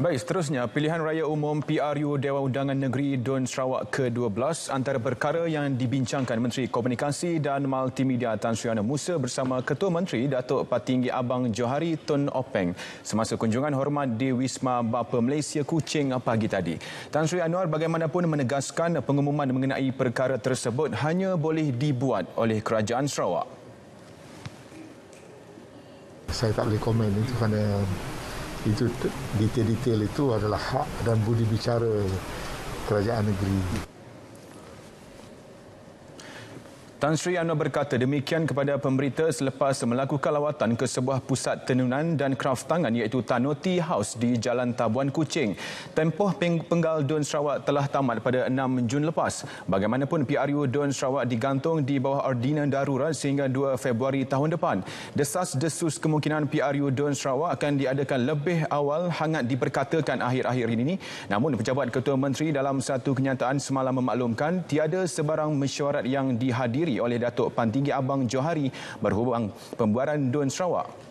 Baik, seterusnya, pilihan raya umum PRU Dewan Undangan Negeri Dun Sarawak ke-12 antara perkara yang dibincangkan Menteri Komunikasi dan Multimedia Tan Suyana Musa bersama Ketua Menteri Datuk Patinggi Abang Johari Tun Openg semasa kunjungan hormat di Wisma Bapa Malaysia Kuching pagi tadi. Tan Sri Anwar bagaimanapun menegaskan pengumuman mengenai perkara tersebut hanya boleh dibuat oleh Kerajaan Sarawak. Saya tak boleh komen itu kerana itu detail-detail itu adalah hak dan budi bicara kerajaan negeri. Tan Sri Yano berkata demikian kepada pemberita selepas melakukan lawatan ke sebuah pusat tenunan dan kraft tangan iaitu Tanoti House di Jalan Tabuan Kucing. Tempoh penggal Dun Sarawak telah tamat pada 6 Jun lepas. Bagaimanapun PRU Dun Sarawak digantung di bawah ordinan darurat sehingga 2 Februari tahun depan. Desas-desus kemungkinan PRU Dun Sarawak akan diadakan lebih awal hangat diperkatakan akhir-akhir ini. Namun Pejabat Ketua Menteri dalam satu kenyataan semalam memaklumkan tiada sebarang mesyuarat yang dihadiri oleh Datuk Pantinggi Abang Johari berhubung pembuaran Dun Sarawak